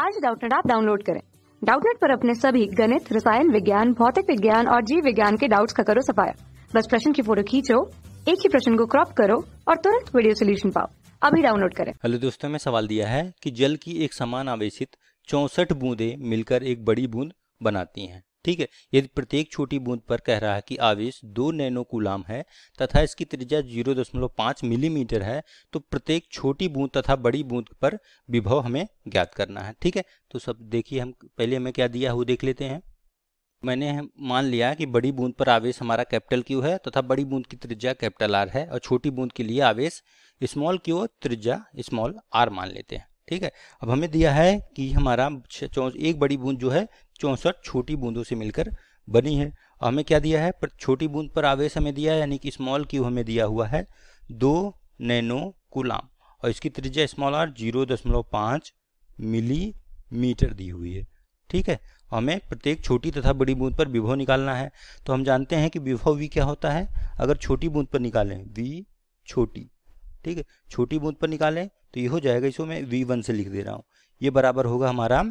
आज डाउटनेट आप डाउनलोड करें डाउटनेट पर अपने सभी गणित रसायन विज्ञान भौतिक विज्ञान और जीव विज्ञान के डाउट्स का करो सफाया बस प्रश्न की फोटो खींचो एक ही प्रश्न को क्रॉप करो और तुरंत वीडियो सोल्यूशन पाओ अभी डाउनलोड करें हेलो दोस्तों में सवाल दिया है की जल की एक समान आवेशित चौसठ बूंदे मिलकर एक बड़ी बूंद बनाती है ठीक है यदि प्रत्येक छोटी बूंद पर कह रहा है कि आवेश दो नैनो कूलाम है तथा इसकी त्रिज्या जीरो दशमलव पाँच मिलीमीटर है तो प्रत्येक छोटी बूंद तथा बड़ी बूंद पर विभव हमें ज्ञात करना है ठीक है तो सब देखिए हम पहले हमें क्या दिया वो देख लेते हैं मैंने मान लिया कि बड़ी बूंद पर आवेश हमारा कैपिटल क्यू है तथा तो बड़ी बूंद की त्रिज्या कैपिटल आर है और छोटी बूंद के लिए आवेश स्मॉल क्यू और त्रिज्या स्मॉल आर मान लेते हैं ठीक है अब हमें दिया है कि हमारा एक बड़ी बूंद जो है चौंसठ छोटी बूंदों से मिलकर बनी है हमें क्या दिया है पर छोटी बूंद पर आवेश हमें दिया है यानी कि स्मॉल क्यू हमें दिया हुआ है दो नैनो कुलाम और इसकी त्रिज्या स्मॉल आर जीरो दशमलव पाँच मिलीमीटर दी हुई है ठीक है हमें प्रत्येक छोटी तथा बड़ी बूंद पर विभव निकालना है तो हम जानते हैं कि विभव वी क्या होता है अगर छोटी बूंद पर निकालें वी छोटी ठीक है छोटी बूंद पर निकालें तो ये हो जाएगा इसको मैं वी वन से लिख दे रहा हूँ ये बराबर होगा हमारा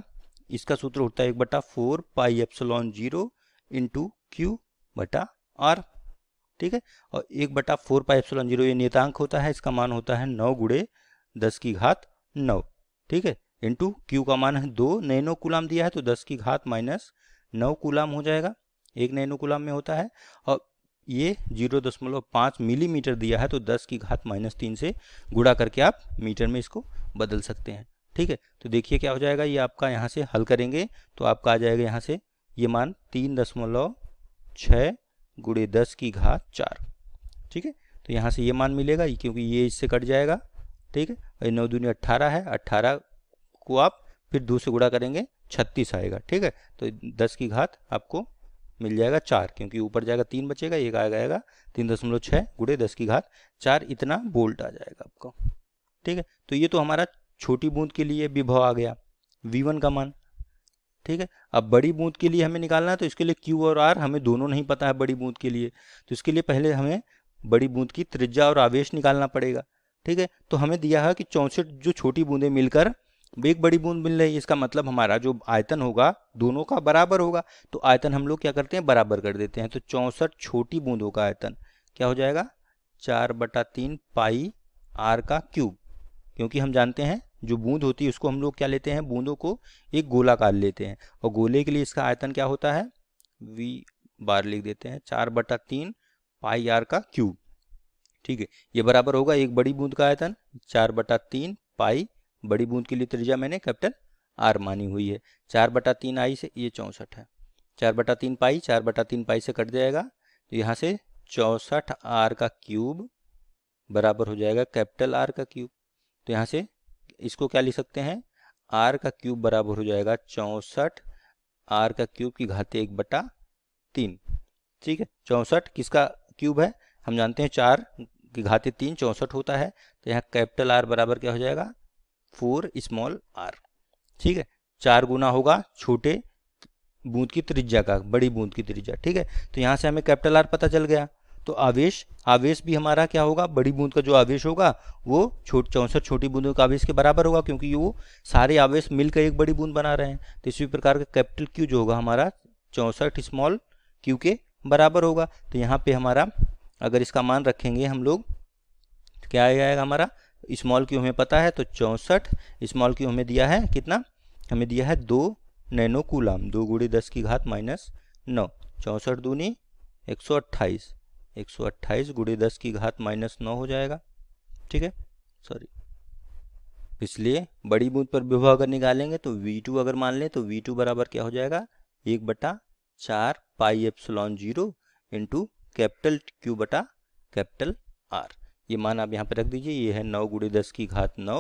इसका सूत्र होता है एक बटा four pi epsilon zero into q बटा आर ठीक है और एक बटा फोर पाई एप्सलॉन जीरो ये नियतांक होता है इसका मान होता है नौ गुड़े दस की घात नौ ठीक है इंटू क्यू का मान है दो नैनो कुलाम दिया है तो दस की घात माइनस नौ कुलाम हो जाएगा एक नैनो कुलाम में होता है और ये जीरो दशमलव पाँच मिलीमीटर दिया है तो दस की घात माइनस तीन से गुड़ा करके आप मीटर में इसको बदल सकते हैं ठीक है तो देखिए क्या हो जाएगा ये आपका यहाँ से हल करेंगे तो आपका आ जाएगा यहाँ से ये मान तीन दशमलव छः गुड़े दस की घात चार ठीक है तो यहाँ से ये मान मिलेगा क्योंकि ये इससे कट जाएगा ठीक है और नौ दूनी अट्ठारह है अट्ठारह को आप फिर दूसरे से गुड़ा करेंगे छत्तीस आएगा ठीक है तो दस की घात आपको मिल जाएगा चार क्योंकि ऊपर जाएगा तीन बचेगा एक आ जाएगा तीन दशमलव छः गुड़े दस की घात चार इतना बोल्ट आ जाएगा आपको ठीक है तो ये तो हमारा छोटी बूंद के लिए विभव आ गया वी वन का मान ठीक है अब बड़ी बूंद के लिए हमें निकालना है तो इसके लिए क्यू और आर हमें दोनों नहीं पता है बड़ी बूंद के लिए तो इसके लिए पहले हमें बड़ी बूंद की त्रिज्या और आवेश निकालना पड़ेगा ठीक है तो हमें दिया है कि चौंसठ जो छोटी बूंदें मिलकर एक बड़ी बूंद मिल रही है इसका मतलब हमारा जो आयतन होगा दोनों का बराबर होगा तो आयतन हम लोग क्या करते हैं बराबर कर देते हैं तो चौंसठ छोटी बूंदों का आयतन क्या हो जाएगा चार बटा तीन पाई आर का क्यूब क्योंकि हम जानते हैं जो बूंद होती है उसको हम लोग क्या लेते हैं बूंदों को एक गोलाकार लेते हैं और गोले के लिए इसका आयतन क्या होता है वी बार लिख देते हैं चार बटा तीन पाई आर का क्यूब ठीक है ये बराबर होगा एक बड़ी बूंद का आयतन चार बटा तीन पाई बड़ी बूंद के लिए त्रिज्या मैंने कैपिटल आर मानी हुई है चार बटा तीन आई से ये चौंसठ है चार बटा तीन पाई चार बटा तीन पाई से कट जाएगा तो यहाँ से चौंसठ आर का क्यूब बराबर हो जाएगा कैपिटल आर का क्यूब तो यहाँ से इसको क्या लिख सकते हैं आर का क्यूब बराबर हो जाएगा चौंसठ आर का क्यूब की घाते एक बटा तीन ठीक है चौंसठ किसका क्यूब है हम जानते हैं चार की घाते तीन चौंसठ होता है तो यहाँ कैपिटल आर बराबर क्या हो जाएगा फोर स्मॉल आर ठीक है चार गुना होगा छोटे बूंद की त्रिज्या का बड़ी बूंद की त्रिज्या ठीक है तो यहाँ से हमें कैपिटल आर पता चल गया तो आवेश आवेश भी हमारा क्या होगा बड़ी बूंद का जो आवेश होगा वो छोट चौंसठ छोटी बूंदों का आवेश के बराबर होगा क्योंकि वो सारे आवेश मिलकर एक बड़ी बूंद बना रहे हैं तो इसी प्रकार का कैपिटल क्यू जो होगा हमारा चौंसठ स्मॉल क्यू के बराबर होगा तो यहाँ पे हमारा अगर इसका मान रखेंगे हम लोग तो क्या आएगा हमारा स्मॉल क्यू हमें पता है तो चौंसठ स्मॉल क्यू हमें दिया है कितना हमें दिया है दो नैनो कूलाम दो गुड़ी दस की घात माइनस नौ चौंसठ दूनी एक सौ अट्ठाईस एक सौ अट्ठाईस गुड़ी दस की घात माइनस नौ हो जाएगा ठीक है सॉरी इसलिए बड़ी बूंद पर विभव अगर निकालेंगे तो वी टू अगर मान लें तो वी टू बराबर क्या हो जाएगा एक बटा चार pi epsilon zero into capital q बटा कैपिटल आर ये मान आप यहाँ पर रख दीजिए ये है नौ गुड़े दस की घात नौ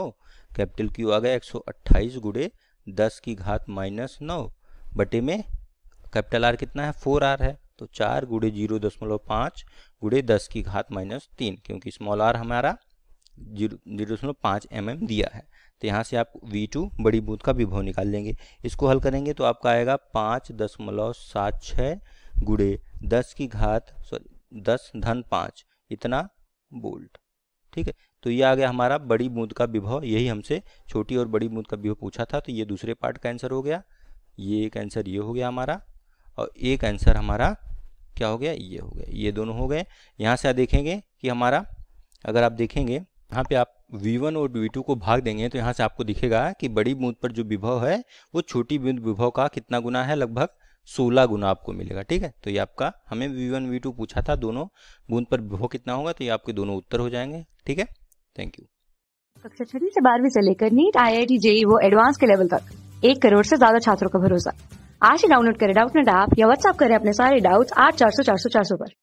कैपिटल क्यू आ गया एक सौ अट्ठाईस गुड़े दस की घात माइनस नौ बटे में कैपिटल आर कितना है फोर आर है तो चार गुड़े जीरो दशमलव पाँच गुड़े दस की घात माइनस तीन क्योंकि स्मॉल आर हमारा जीरो जीरो दशमलव पाँच एम एम दिया है तो यहाँ से आप वी टू बड़ी बूंद का विभव निकाल लेंगे इसको हल करेंगे तो आपका आएगा पाँच दशमलव सात छः गुड़े दस की घात सॉरी दस धन पाँच इतना बोल्ट ठीक है तो ये आ गया हमारा बड़ी बूंद का विभव यही हमसे छोटी और बड़ी बूंद का विभव पूछा था तो ये दूसरे पार्ट का आंसर हो गया ये एक आंसर ये हो गया हमारा और एक आंसर हमारा क्या हो गया ये हो गया ये दोनों हो गए यहाँ से आप देखेंगे कि हमारा अगर आप देखेंगे यहाँ पे आप V1 और V2 को भाग देंगे तो यहाँ से आपको दिखेगा कि बड़ी बूंद पर जो विभव है वो छोटी बूंद विभव का कितना गुना है लगभग सोलह गुना आपको मिलेगा ठीक है तो ये आपका हमें वी वन वी टू पूछा था दोनों बूंद पर विभव कितना होगा तो ये आपके दोनों उत्तर हो जाएंगे ठीक है थैंक यू कक्षा छठी से बारहवीं से लेकर NEET I I T JEE वो एडवांस के लेवल तक एक करोड़ से ज्यादा छात्रों का भरोसा आज ही डाउनलोड करें डाउट नेट ऐप या व्हाट्सअप करें अपने सारे डाउट्स आठ चार सौ चार सौ चार सौ पर